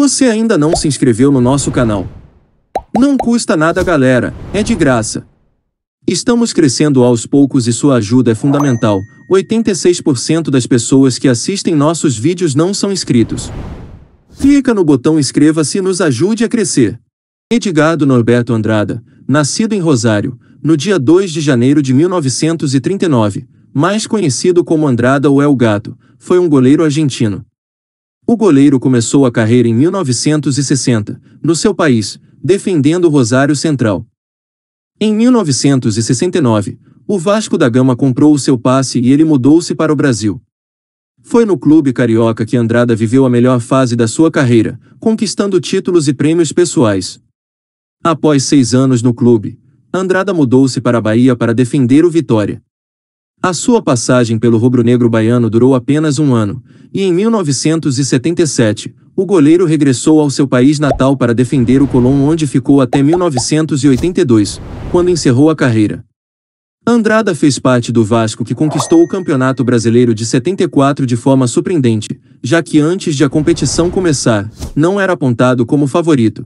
Você ainda não se inscreveu no nosso canal? Não custa nada, galera, é de graça. Estamos crescendo aos poucos e sua ajuda é fundamental. 86% das pessoas que assistem nossos vídeos não são inscritos. Clica no botão inscreva-se e nos ajude a crescer. Edgardo Norberto Andrada, nascido em Rosário, no dia 2 de janeiro de 1939, mais conhecido como Andrada ou El Gato, foi um goleiro argentino, o goleiro começou a carreira em 1960, no seu país, defendendo o Rosário Central. Em 1969, o Vasco da Gama comprou o seu passe e ele mudou-se para o Brasil. Foi no clube carioca que Andrada viveu a melhor fase da sua carreira, conquistando títulos e prêmios pessoais. Após seis anos no clube, Andrada mudou-se para a Bahia para defender o Vitória. A sua passagem pelo rubro-negro baiano durou apenas um ano, e em 1977, o goleiro regressou ao seu país natal para defender o Colón onde ficou até 1982, quando encerrou a carreira. Andrada fez parte do Vasco que conquistou o Campeonato Brasileiro de 74 de forma surpreendente, já que antes de a competição começar, não era apontado como favorito.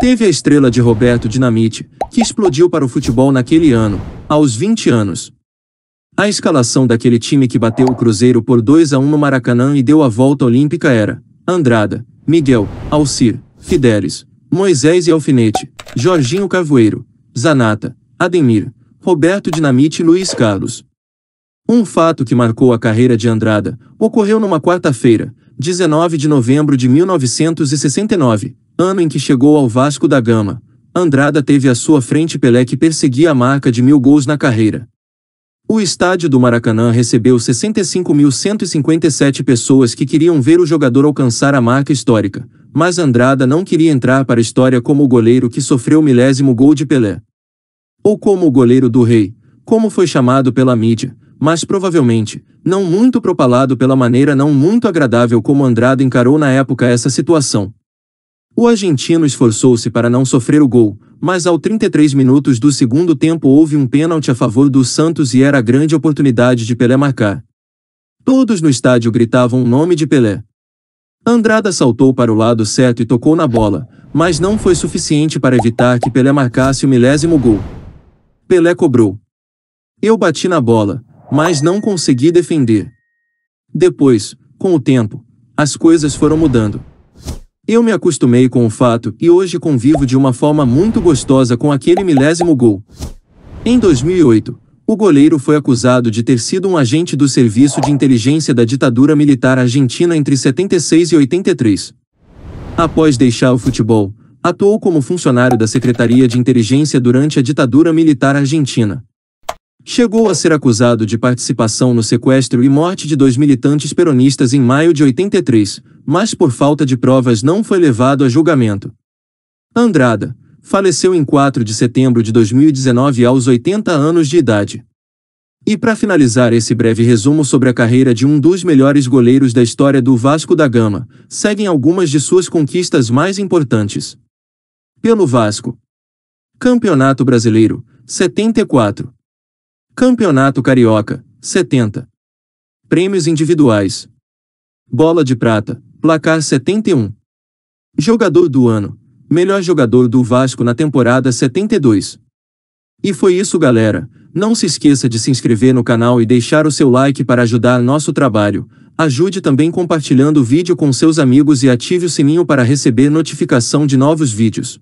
Teve a estrela de Roberto Dinamite, que explodiu para o futebol naquele ano, aos 20 anos. A escalação daquele time que bateu o Cruzeiro por 2 a 1 no Maracanã e deu a volta olímpica era Andrada, Miguel, Alcir, Fidelis, Moisés e Alfinete, Jorginho Carvoeiro, Zanata, Ademir, Roberto Dinamite e Luiz Carlos. Um fato que marcou a carreira de Andrada ocorreu numa quarta-feira, 19 de novembro de 1969, ano em que chegou ao Vasco da Gama. Andrada teve à sua frente Pelé que perseguia a marca de mil gols na carreira. O estádio do Maracanã recebeu 65.157 pessoas que queriam ver o jogador alcançar a marca histórica, mas Andrada não queria entrar para a história como o goleiro que sofreu o milésimo gol de Pelé. Ou como o goleiro do rei, como foi chamado pela mídia, mas provavelmente, não muito propalado pela maneira não muito agradável como Andrada encarou na época essa situação. O argentino esforçou-se para não sofrer o gol, mas ao 33 minutos do segundo tempo houve um pênalti a favor do Santos e era a grande oportunidade de Pelé marcar. Todos no estádio gritavam o nome de Pelé. Andrada saltou para o lado certo e tocou na bola, mas não foi suficiente para evitar que Pelé marcasse o milésimo gol. Pelé cobrou. Eu bati na bola, mas não consegui defender. Depois, com o tempo, as coisas foram mudando. Eu me acostumei com o fato e hoje convivo de uma forma muito gostosa com aquele milésimo gol. Em 2008, o goleiro foi acusado de ter sido um agente do Serviço de Inteligência da ditadura militar argentina entre 76 e 83. Após deixar o futebol, atuou como funcionário da Secretaria de Inteligência durante a ditadura militar argentina chegou a ser acusado de participação no sequestro e morte de dois militantes peronistas em maio de 83, mas por falta de provas não foi levado a julgamento. Andrada faleceu em 4 de setembro de 2019 aos 80 anos de idade. E para finalizar esse breve resumo sobre a carreira de um dos melhores goleiros da história do Vasco da Gama, seguem algumas de suas conquistas mais importantes. Pelo Vasco. Campeonato Brasileiro, 74. Campeonato Carioca, 70. Prêmios individuais. Bola de prata, placar 71. Jogador do ano, melhor jogador do Vasco na temporada 72. E foi isso, galera. Não se esqueça de se inscrever no canal e deixar o seu like para ajudar nosso trabalho. Ajude também compartilhando o vídeo com seus amigos e ative o sininho para receber notificação de novos vídeos.